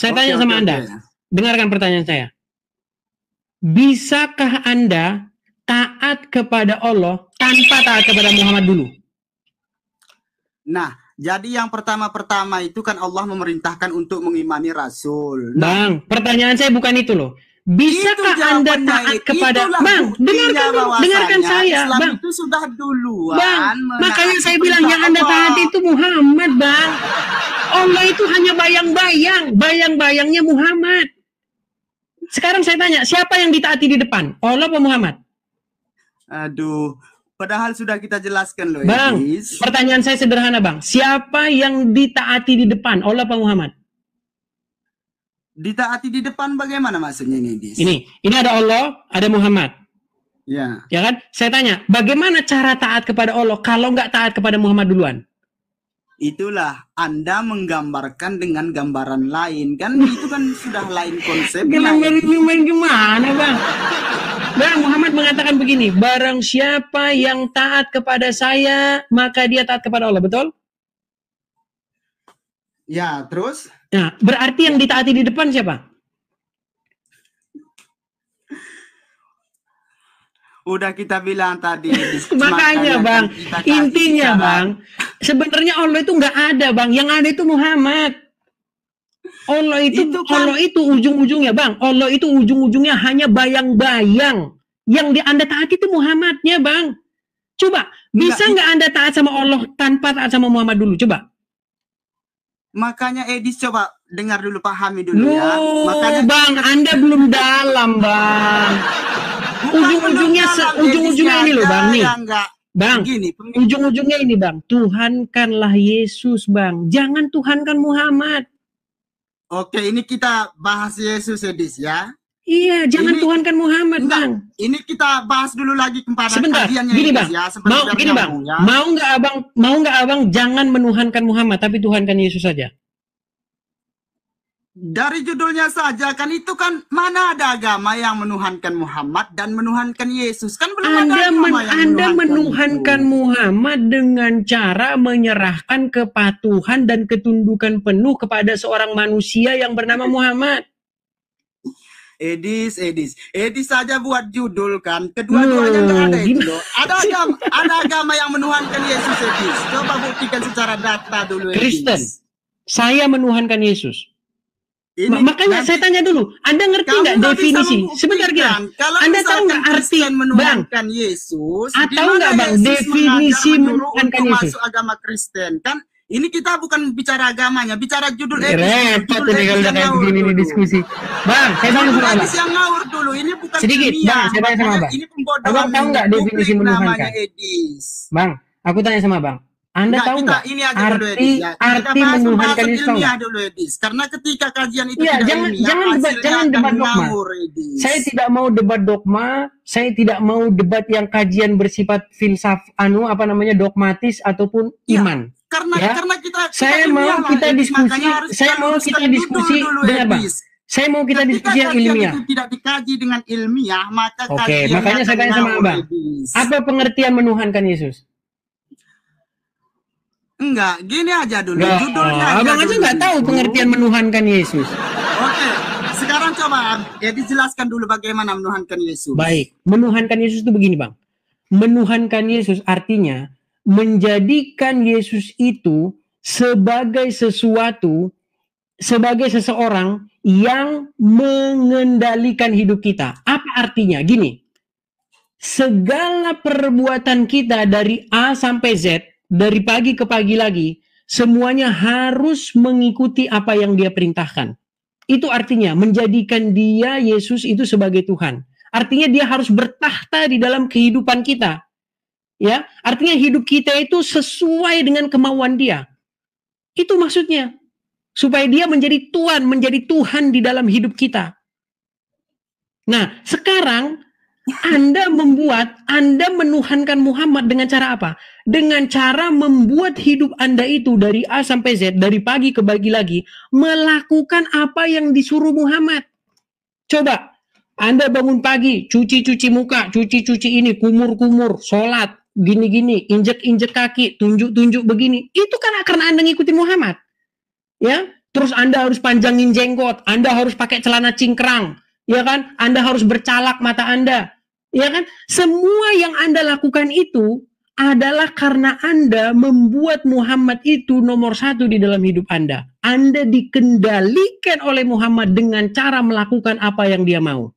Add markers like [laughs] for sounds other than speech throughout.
Saya okay, tanya sama okay, Anda, okay. dengarkan pertanyaan saya. Bisakah Anda taat kepada Allah tanpa taat kepada Muhammad dulu? Nah, jadi yang pertama-pertama itu kan Allah memerintahkan untuk mengimani Rasul. Nah, Bang, pertanyaan saya bukan itu loh. Bisakah Anda taat kepada Bang? Dengarkan dengarkan saya, Islam Bang. Itu sudah duluan. Bang, makanya saya bilang yang Anda taat itu Muhammad, Bang. Allah itu hanya bayang-bayang, bayang-bayangnya Muhammad. Sekarang saya tanya, siapa yang ditaati di depan? Allah atau Muhammad? Aduh, padahal sudah kita jelaskan loh. Ya, bang, pertanyaan saya sederhana bang. Siapa yang ditaati di depan? Allah atau Muhammad? Ditaati di depan bagaimana maksudnya ini? dis? Ini, ini ada Allah, ada Muhammad. Ya. Ya kan? Saya tanya, bagaimana cara taat kepada Allah kalau nggak taat kepada Muhammad duluan? itulah Anda menggambarkan dengan gambaran lain kan itu kan sudah lain konsep gambar main gimana bang Bang Muhammad mengatakan begini barang siapa yang taat kepada saya maka dia taat kepada Allah betul ya terus nah berarti yang ditaati di depan siapa udah kita bilang tadi [laughs] makanya bang intinya bang Sebenarnya Allah itu nggak ada bang, yang ada itu Muhammad. Allah itu, itu kan. Allah itu ujung-ujungnya bang, Allah itu ujung-ujungnya hanya bayang-bayang. Yang di anda taat itu Muhammadnya bang. Coba bisa nggak anda taat sama Allah tanpa taat sama Muhammad dulu? Coba. Makanya Edis coba dengar dulu pahami dulu ya. Loh, ya. Makanya Bang, Anda belum dalam, Bang. Ujung-ujungnya ujung-ujungnya ini loh, Bang nih. Enggak Bang, Begini, ujung-ujungnya ini bang, Tuhankanlah Yesus bang, jangan Tuhankan Muhammad. Oke, ini kita bahas Yesus Edis ya. Iya, jangan ini, Tuhankan Muhammad enggak, bang. Ini kita bahas dulu lagi kepada sebentar, gini bang, ya, mau gini bang, ya. mau nggak abang, mau nggak abang jangan menuhankan Muhammad tapi Tuhankan Yesus saja dari judulnya saja kan itu kan mana ada agama yang menuhankan Muhammad dan menuhankan Yesus kan belum anda ada agama men, yang Anda menuhankan, itu. Muhammad dengan cara menyerahkan kepatuhan dan ketundukan penuh kepada seorang manusia yang bernama Muhammad. Edis, Edis, Edis saja buat judul kan. Kedua-duanya hmm, ada itu Ada agama, ada agama yang menuhankan Yesus, Edis. Coba buktikan secara data dulu. Edis. Kristen, saya menuhankan Yesus. Ini Makanya nanti, saya tanya dulu, Anda ngerti nggak definisi? Sebentar kira, kalau Anda tahu nggak arti bang, Yesus? Atau nggak bang Yesus definisi menurunkan Yesus? Masuk agama Kristen kan? Ini kita bukan bicara agamanya, bicara judul episode. Repot ini kalau udah kayak begini nih diskusi. Bang, saya tanya sama Abang. Yang ngawur dulu, ini bukan Sedikit, dunia. Bang, saya tanya sama Abang. Ini pembodohan. Abang tahu nggak definisi menuhankan? Bang, aku tanya sama Bang anda nah, tahu kita, ini aja arti, dulu Edis, ya. Kita arti bahas menuhankan ilmiah dulu Edis. Karena ketika kajian itu ya, tidak jangan, ilmiah, jangan debat, jangan debat dogma. Ngawur, Saya tidak mau debat dogma, saya tidak mau debat yang kajian bersifat filsaf anu apa namanya dogmatis ataupun ya. iman. Karena ya. karena kita, kita saya mau kita Edis, diskusi, saya mau kita diskusi dengan apa? Saya mau kita Ketika diskusi yang ilmiah. Itu tidak dikaji dengan ilmiah, maka Oke, makanya saya tanya sama Abang. Apa pengertian menuhankan Yesus? Enggak, gini aja dulu. Nggak. Judulnya oh, aja aja nggak tahu pengertian menuhankan Yesus. Oke, sekarang coba ya dijelaskan dulu bagaimana menuhankan Yesus. Baik, menuhankan Yesus itu begini, Bang. Menuhankan Yesus artinya menjadikan Yesus itu sebagai sesuatu sebagai seseorang yang mengendalikan hidup kita. Apa artinya? Gini. Segala perbuatan kita dari A sampai Z dari pagi ke pagi lagi, semuanya harus mengikuti apa yang dia perintahkan. Itu artinya menjadikan dia Yesus itu sebagai Tuhan. Artinya dia harus bertahta di dalam kehidupan kita. Ya, artinya hidup kita itu sesuai dengan kemauan dia. Itu maksudnya. Supaya dia menjadi tuan, menjadi Tuhan di dalam hidup kita. Nah, sekarang anda membuat, Anda menuhankan Muhammad dengan cara apa? Dengan cara membuat hidup Anda itu dari A sampai Z, dari pagi ke pagi lagi, melakukan apa yang disuruh Muhammad. Coba, Anda bangun pagi, cuci-cuci muka, cuci-cuci ini, kumur-kumur, sholat, gini-gini, injek-injek kaki, tunjuk-tunjuk begini. Itu kan karena Anda ngikutin Muhammad. Ya, terus Anda harus panjangin jenggot, Anda harus pakai celana cingkrang, ya kan? Anda harus bercalak mata Anda, ya kan? Semua yang Anda lakukan itu adalah karena Anda membuat Muhammad itu nomor satu di dalam hidup Anda. Anda dikendalikan oleh Muhammad dengan cara melakukan apa yang dia mau.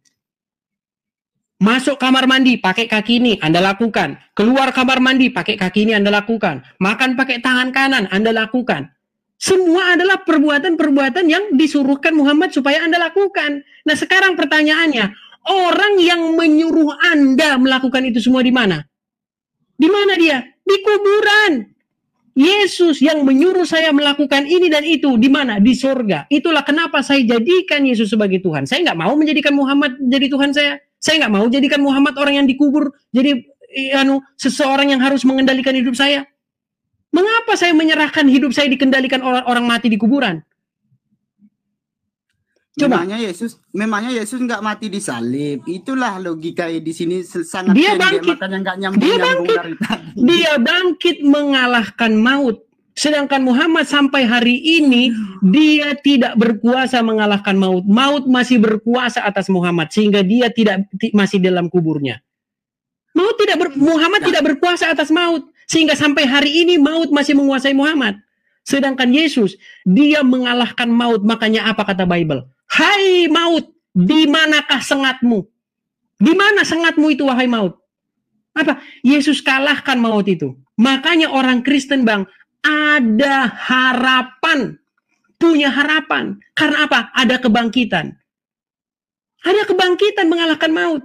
Masuk kamar mandi pakai kaki ini Anda lakukan. Keluar kamar mandi pakai kaki ini Anda lakukan. Makan pakai tangan kanan Anda lakukan. Semua adalah perbuatan-perbuatan yang disuruhkan Muhammad supaya Anda lakukan. Nah sekarang pertanyaannya, Orang yang menyuruh Anda melakukan itu semua di mana? Di mana dia? Di kuburan. Yesus yang menyuruh saya melakukan ini dan itu di mana di sorga itulah kenapa saya jadikan Yesus sebagai Tuhan saya nggak mau menjadikan Muhammad jadi Tuhan saya saya nggak mau jadikan Muhammad orang yang dikubur jadi anu seseorang yang harus mengendalikan hidup saya mengapa saya menyerahkan hidup saya dikendalikan orang orang mati di kuburan Coba. Memangnya Yesus, memangnya Yesus nggak mati di salib. Itulah logika di sini sangat dia bangkit, gak nyambung, dia bangkit, Dia bangkit mengalahkan maut. Sedangkan Muhammad sampai hari ini dia tidak berkuasa mengalahkan maut. Maut masih berkuasa atas Muhammad sehingga dia tidak masih dalam kuburnya. Maut tidak ber, Muhammad nah. tidak berkuasa atas maut sehingga sampai hari ini maut masih menguasai Muhammad. Sedangkan Yesus dia mengalahkan maut makanya apa kata Bible? Hai maut, di manakah sengatmu? Di mana sengatmu itu wahai maut? Apa? Yesus kalahkan maut itu. Makanya orang Kristen Bang ada harapan. Punya harapan. Karena apa? Ada kebangkitan. Ada kebangkitan mengalahkan maut.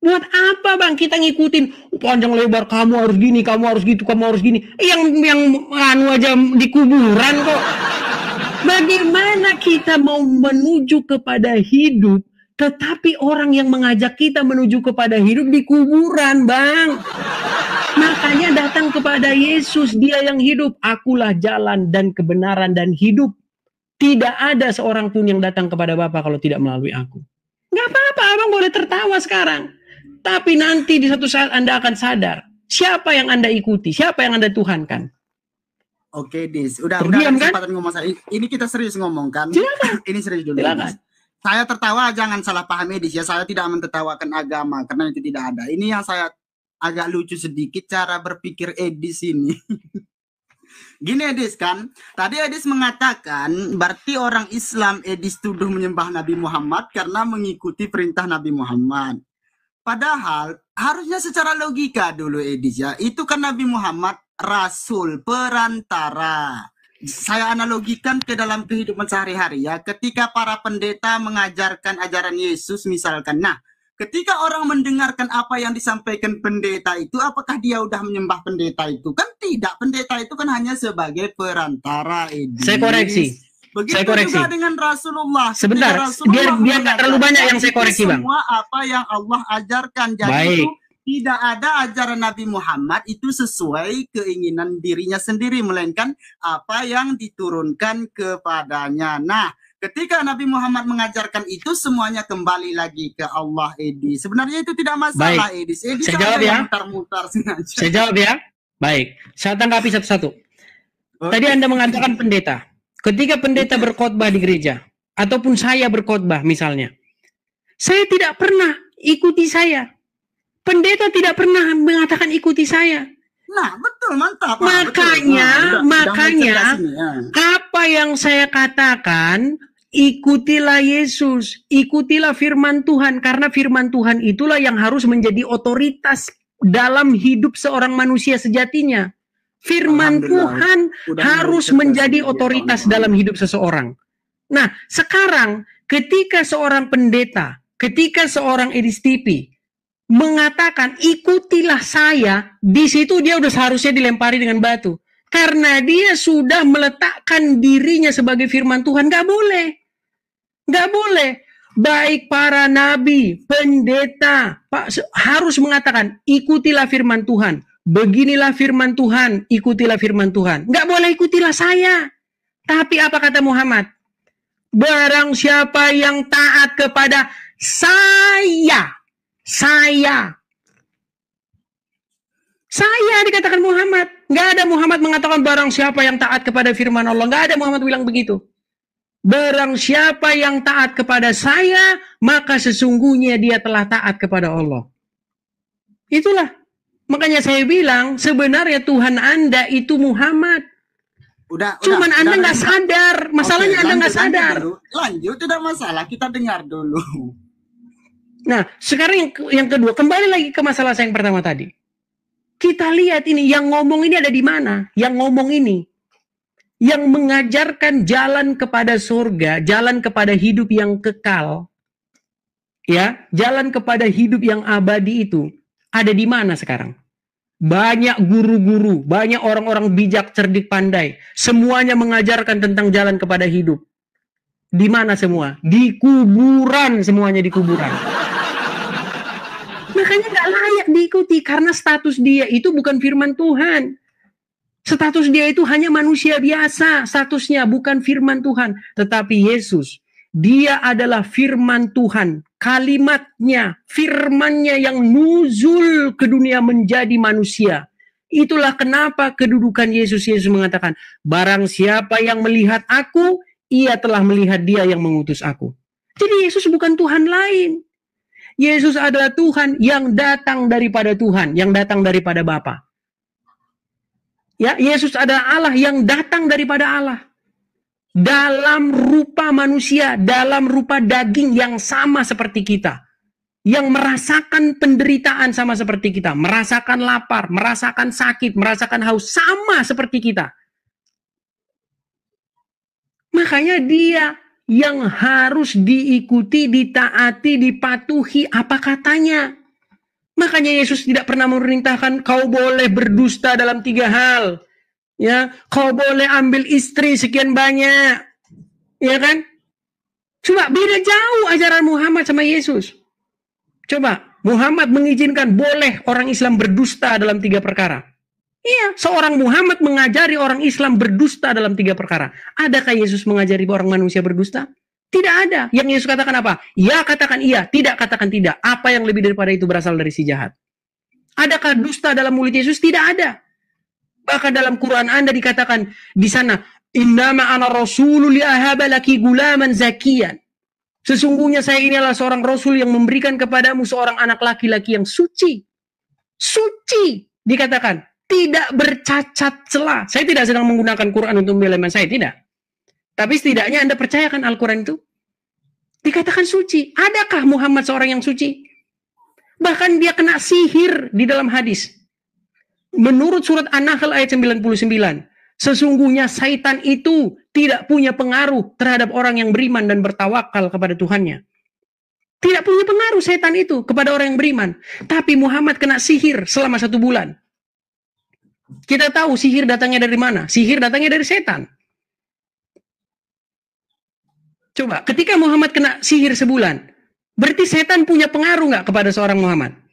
Buat apa bang kita ngikutin oh, panjang lebar kamu harus gini, kamu harus gitu, kamu harus gini. Yang yang anu aja di kuburan kok. Bagaimana kita mau menuju kepada hidup, tetapi orang yang mengajak kita menuju kepada hidup di kuburan, Bang? Makanya datang kepada Yesus, Dia yang hidup, akulah jalan dan kebenaran dan hidup. Tidak ada seorang pun yang datang kepada Bapa kalau tidak melalui aku. Gak apa-apa, abang boleh tertawa sekarang. Tapi nanti di satu saat Anda akan sadar, siapa yang Anda ikuti, siapa yang Anda tuhankan. Oke, okay, Dis. Udah, Terdiam, udah kan? kesempatan kan? ngomong saya. Ini kita serius ngomong kan? ini serius dulu. Saya tertawa jangan salah pahami Dis ya. Saya tidak mentertawakan agama karena itu tidak ada. Ini yang saya agak lucu sedikit cara berpikir Edis ini. [laughs] Gini Edis kan, tadi Edis mengatakan berarti orang Islam Edis tuduh menyembah Nabi Muhammad karena mengikuti perintah Nabi Muhammad. Padahal harusnya secara logika dulu Edis ya, itu kan Nabi Muhammad rasul, perantara. Saya analogikan ke dalam kehidupan sehari-hari ya. Ketika para pendeta mengajarkan ajaran Yesus misalkan. Nah, ketika orang mendengarkan apa yang disampaikan pendeta itu, apakah dia sudah menyembah pendeta itu? Kan tidak, pendeta itu kan hanya sebagai perantara. Edis. Saya koreksi. Begitu saya koreksi. juga dengan Rasulullah. Sebentar, Rasulullah biar biar nggak terlalu banyak yang saya koreksi, Bang. Semua apa yang Allah ajarkan jadi Baik tidak ada ajaran Nabi Muhammad itu sesuai keinginan dirinya sendiri melainkan apa yang diturunkan kepadanya. Nah, ketika Nabi Muhammad mengajarkan itu semuanya kembali lagi ke Allah Edi. Sebenarnya itu tidak masalah Baik. Edi. Edi saya jawab ya. mutar Saya jawab ya. Baik. Saya tanggapi satu-satu. Okay. Tadi Anda mengatakan pendeta. Ketika pendeta iya. berkhotbah di gereja ataupun saya berkhotbah misalnya. Saya tidak pernah ikuti saya pendeta tidak pernah mengatakan ikuti saya. Nah, betul, mantap. Makanya, betul. Nah, makanya ini, ya. apa yang saya katakan, ikutilah Yesus, ikutilah firman Tuhan karena firman Tuhan itulah yang harus menjadi otoritas dalam hidup seorang manusia sejatinya. Firman Tuhan Udah harus menjadi ya, otoritas ya, dalam hidup seseorang. Nah, sekarang ketika seorang pendeta, ketika seorang edistipi, mengatakan ikutilah saya, di situ dia udah seharusnya dilempari dengan batu. Karena dia sudah meletakkan dirinya sebagai firman Tuhan, gak boleh. Gak boleh. Baik para nabi, pendeta, Pak, harus mengatakan ikutilah firman Tuhan. Beginilah firman Tuhan, ikutilah firman Tuhan. Gak boleh ikutilah saya. Tapi apa kata Muhammad? Barang siapa yang taat kepada saya, saya. Saya dikatakan Muhammad. Gak ada Muhammad mengatakan barang siapa yang taat kepada firman Allah. gak ada Muhammad bilang begitu. Barang siapa yang taat kepada saya, maka sesungguhnya dia telah taat kepada Allah. Itulah. Makanya saya bilang, sebenarnya Tuhan Anda itu Muhammad. Udah, Cuman udah, Anda nggak sadar. Masalahnya okay, Anda nggak sadar. Lanjut, lanjut, tidak masalah. Kita dengar dulu. Nah, sekarang yang, yang kedua, kembali lagi ke masalah saya yang pertama tadi. Kita lihat ini, yang ngomong ini ada di mana? Yang ngomong ini. Yang mengajarkan jalan kepada surga, jalan kepada hidup yang kekal. Ya, jalan kepada hidup yang abadi itu ada di mana sekarang? Banyak guru-guru, banyak orang-orang bijak, cerdik, pandai. Semuanya mengajarkan tentang jalan kepada hidup. Di mana semua? Di kuburan semuanya di kuburan. Makanya nggak layak diikuti karena status dia itu bukan firman Tuhan. Status dia itu hanya manusia biasa, statusnya bukan firman Tuhan, tetapi Yesus dia adalah firman Tuhan, kalimatnya, firmannya yang nuzul ke dunia menjadi manusia. Itulah kenapa kedudukan Yesus Yesus mengatakan, barang siapa yang melihat aku, ia telah melihat dia yang mengutus aku. Jadi Yesus bukan Tuhan lain. Yesus adalah Tuhan yang datang daripada Tuhan, yang datang daripada Bapa. Ya, Yesus adalah Allah yang datang daripada Allah. Dalam rupa manusia, dalam rupa daging yang sama seperti kita. Yang merasakan penderitaan sama seperti kita, merasakan lapar, merasakan sakit, merasakan haus sama seperti kita. Makanya dia yang harus diikuti, ditaati, dipatuhi apa katanya. Makanya Yesus tidak pernah memerintahkan kau boleh berdusta dalam tiga hal. Ya, kau boleh ambil istri sekian banyak. Ya kan? Coba beda jauh ajaran Muhammad sama Yesus. Coba Muhammad mengizinkan boleh orang Islam berdusta dalam tiga perkara. Iya, seorang Muhammad mengajari orang Islam berdusta dalam tiga perkara. Adakah Yesus mengajari orang manusia berdusta? Tidak ada. Yang Yesus katakan apa? Ya katakan iya, tidak katakan tidak. Apa yang lebih daripada itu berasal dari si jahat. Adakah dusta dalam mulut Yesus? Tidak ada. Bahkan dalam Quran Anda dikatakan di sana, "Innama ana rasulul laki gulaman zakian." Sesungguhnya saya ini adalah seorang rasul yang memberikan kepadamu seorang anak laki-laki yang suci. Suci dikatakan tidak bercacat celah. Saya tidak sedang menggunakan Quran untuk membela saya, tidak. Tapi setidaknya Anda percayakan Al-Quran itu dikatakan suci. Adakah Muhammad seorang yang suci? Bahkan dia kena sihir di dalam hadis. Menurut surat An-Nahl ayat 99, sesungguhnya setan itu tidak punya pengaruh terhadap orang yang beriman dan bertawakal kepada Tuhannya. Tidak punya pengaruh setan itu kepada orang yang beriman. Tapi Muhammad kena sihir selama satu bulan. Kita tahu sihir datangnya dari mana? Sihir datangnya dari setan. Coba, ketika Muhammad kena sihir sebulan, berarti setan punya pengaruh nggak kepada seorang Muhammad?